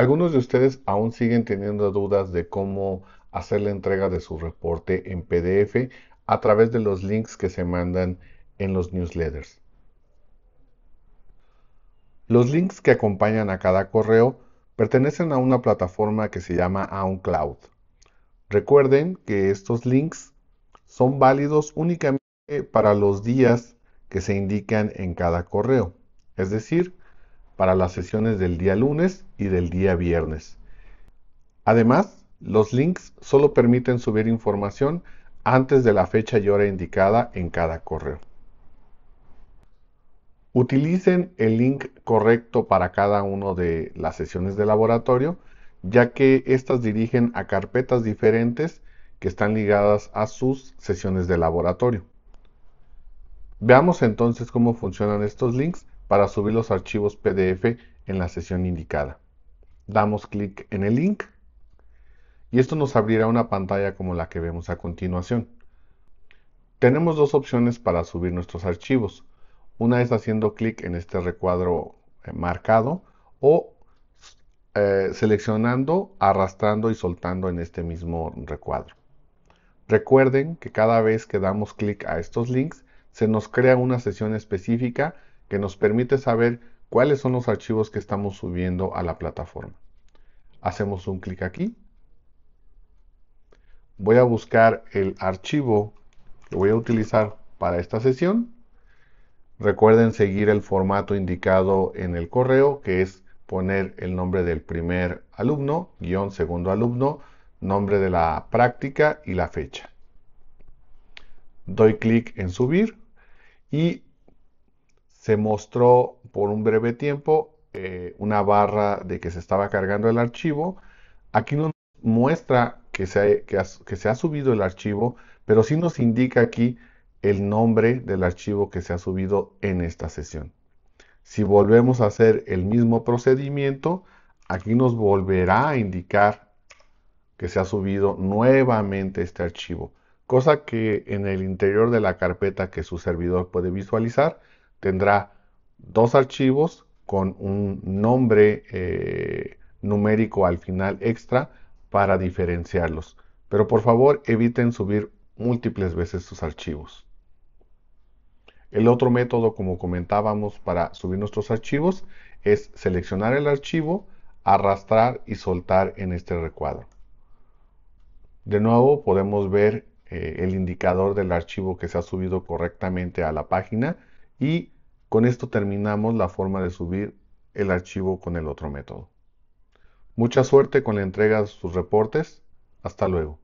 Algunos de ustedes aún siguen teniendo dudas de cómo hacer la entrega de su reporte en PDF a través de los links que se mandan en los newsletters. Los links que acompañan a cada correo pertenecen a una plataforma que se llama OwnCloud. Recuerden que estos links son válidos únicamente para los días que se indican en cada correo, es decir, para las sesiones del día lunes y del día viernes. Además, los links solo permiten subir información antes de la fecha y hora indicada en cada correo. Utilicen el link correcto para cada una de las sesiones de laboratorio, ya que estas dirigen a carpetas diferentes que están ligadas a sus sesiones de laboratorio. Veamos entonces cómo funcionan estos links para subir los archivos PDF en la sesión indicada. Damos clic en el link y esto nos abrirá una pantalla como la que vemos a continuación. Tenemos dos opciones para subir nuestros archivos. Una es haciendo clic en este recuadro eh, marcado o eh, seleccionando, arrastrando y soltando en este mismo recuadro. Recuerden que cada vez que damos clic a estos links se nos crea una sesión específica que nos permite saber cuáles son los archivos que estamos subiendo a la plataforma. Hacemos un clic aquí. Voy a buscar el archivo que voy a utilizar para esta sesión. Recuerden seguir el formato indicado en el correo, que es poner el nombre del primer alumno, guión segundo alumno, nombre de la práctica y la fecha. Doy clic en subir y se mostró por un breve tiempo eh, una barra de que se estaba cargando el archivo. Aquí nos muestra que se, que se ha subido el archivo, pero sí nos indica aquí el nombre del archivo que se ha subido en esta sesión. Si volvemos a hacer el mismo procedimiento, aquí nos volverá a indicar que se ha subido nuevamente este archivo, cosa que en el interior de la carpeta que su servidor puede visualizar tendrá dos archivos con un nombre eh, numérico al final extra para diferenciarlos. Pero por favor eviten subir múltiples veces sus archivos. El otro método, como comentábamos, para subir nuestros archivos es seleccionar el archivo, arrastrar y soltar en este recuadro. De nuevo podemos ver eh, el indicador del archivo que se ha subido correctamente a la página y con esto terminamos la forma de subir el archivo con el otro método. Mucha suerte con la entrega de sus reportes. Hasta luego.